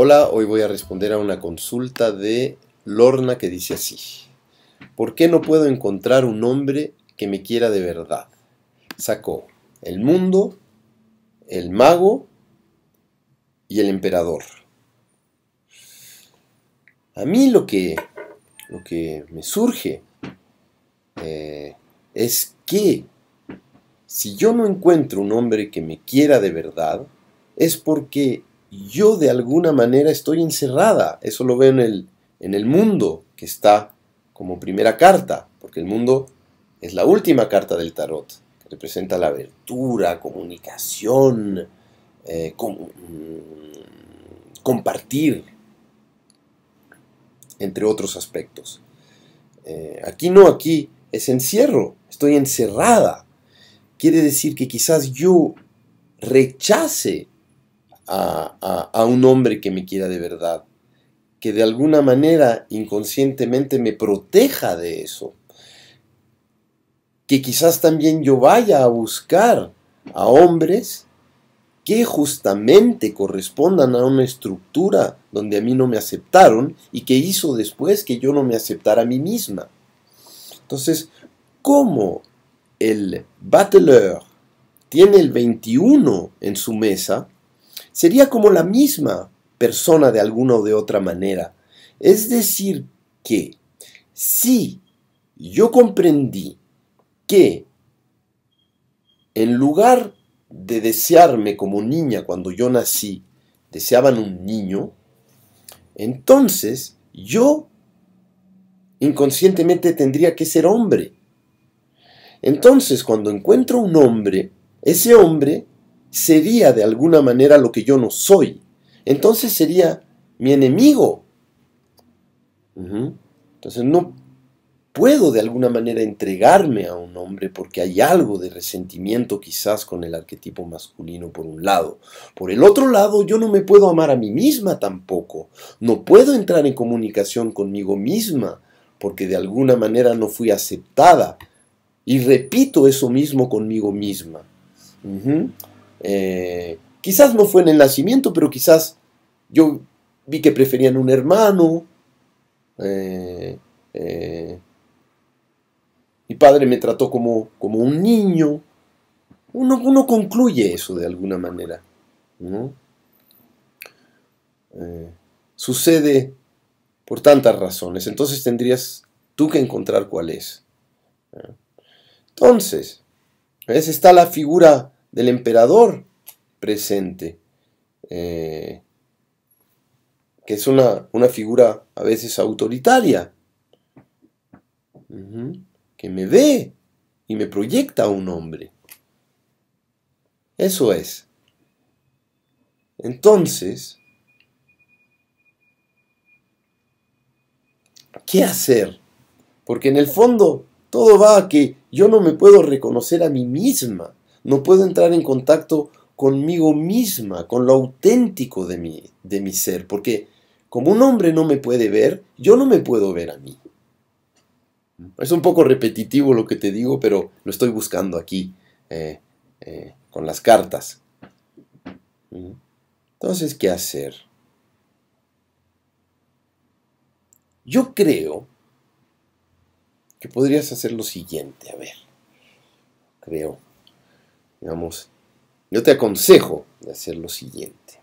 Hola, hoy voy a responder a una consulta de Lorna que dice así. ¿Por qué no puedo encontrar un hombre que me quiera de verdad? Sacó el mundo, el mago y el emperador. A mí lo que, lo que me surge eh, es que si yo no encuentro un hombre que me quiera de verdad, es porque yo de alguna manera estoy encerrada. Eso lo veo en el, en el mundo, que está como primera carta, porque el mundo es la última carta del tarot, que representa la abertura, comunicación, eh, mm, compartir, entre otros aspectos. Eh, aquí no, aquí es encierro, estoy encerrada. Quiere decir que quizás yo rechace a, un hombre que me quiera de verdad, que de alguna manera inconscientemente me proteja de eso, que quizás también yo vaya a buscar a hombres que justamente correspondan a una estructura donde a mí no me aceptaron y que hizo después que yo no me aceptara a mí misma. Entonces, ¿cómo el battleur tiene el 21 en su mesa sería como la misma persona de alguna o de otra manera. Es decir, que si yo comprendí que en lugar de desearme como niña cuando yo nací, deseaban un niño, entonces yo inconscientemente tendría que ser hombre. Entonces, cuando encuentro un hombre, ese hombre sería de alguna manera lo que yo no soy. Entonces sería mi enemigo. Entonces no puedo de alguna manera entregarme a un hombre porque hay algo de resentimiento quizás con el arquetipo masculino por un lado. Por el otro lado, yo no me puedo amar a mí misma tampoco. No puedo entrar en comunicación conmigo misma porque de alguna manera no fui aceptada. Y repito eso mismo conmigo misma. Eh, quizás no fue en el nacimiento, pero quizás yo vi que preferían un hermano. Eh, eh, mi padre me trató como, como un niño. Uno, concluye eso de alguna manera. ¿no? sucede por tantas razones. Entonces tendrías tú que encontrar cuál es. Entonces, esa está la figura del emperador presente, eh, que es una, figura a veces autoritaria, que me ve y me proyecta a un hombre. Eso es. Entonces, ¿qué hacer? Porque en el fondo todo va a que yo no me puedo reconocer a mí misma no puedo entrar en contacto conmigo misma, con lo auténtico de mi, de mi ser, porque como un hombre no me puede ver, yo no me puedo ver a mí. Es un poco repetitivo lo que te digo, pero lo estoy buscando aquí eh, eh, con las cartas. Entonces, ¿qué hacer? Yo creo que podrías hacer lo siguiente, a ver, creo digamos, yo te aconsejo de hacer lo siguiente.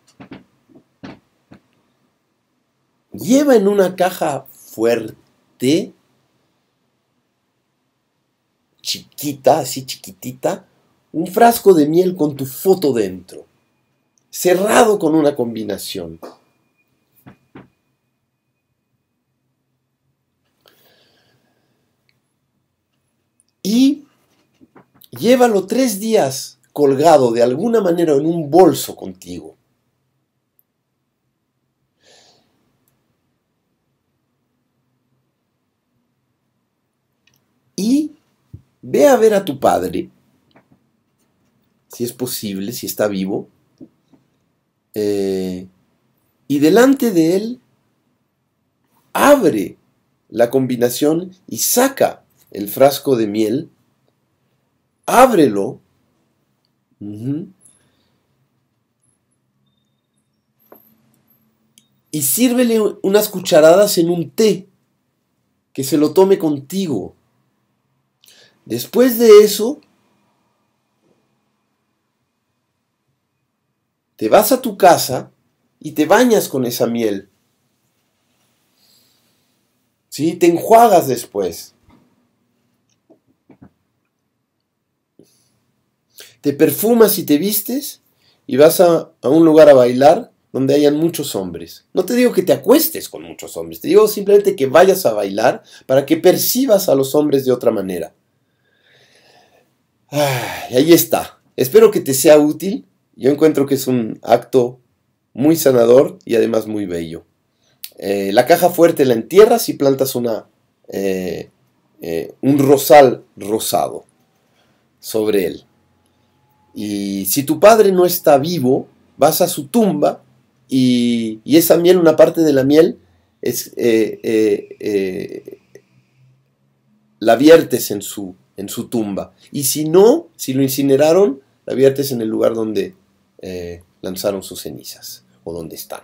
Lleva en una caja fuerte, chiquita, así chiquitita, un frasco de miel con tu foto dentro, cerrado con una combinación. llévalo tres días colgado de alguna manera en un bolso contigo. Y ve a ver a tu padre, si es posible, si está vivo, eh, y delante de él abre la combinación y saca el frasco de miel ábrelo. Y sírvele unas cucharadas en un té, que se lo tome contigo. Después de eso, te vas a tu casa y te bañas con esa miel. ¿Sí? Te enjuagas después. te perfumas y te vistes y vas a, un lugar a bailar donde hayan muchos hombres. No te digo que te acuestes con muchos hombres, te digo simplemente que vayas a bailar para que percibas a los hombres de otra manera. Ah, y ahí está. Espero que te sea útil. Yo encuentro que es un acto muy sanador y además muy bello. Eh, la caja fuerte la entierras y plantas una, eh, eh, un rosal rosado sobre él. Y si tu padre no está vivo, vas a su tumba y, esa miel, una parte de la miel, es, eh, eh, eh, la viertes en su, en su tumba. Y si no, si lo incineraron, la viertes en el lugar donde lanzaron sus cenizas o donde están.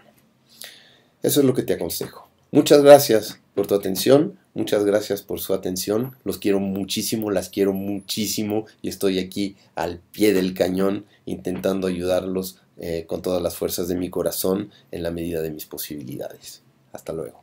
Eso es lo que te aconsejo. Muchas gracias por tu atención. Muchas gracias por su atención. Los quiero muchísimo, las quiero muchísimo y estoy aquí al pie del cañón intentando ayudarlos eh, con todas las fuerzas de mi corazón en la medida de mis posibilidades. Hasta luego.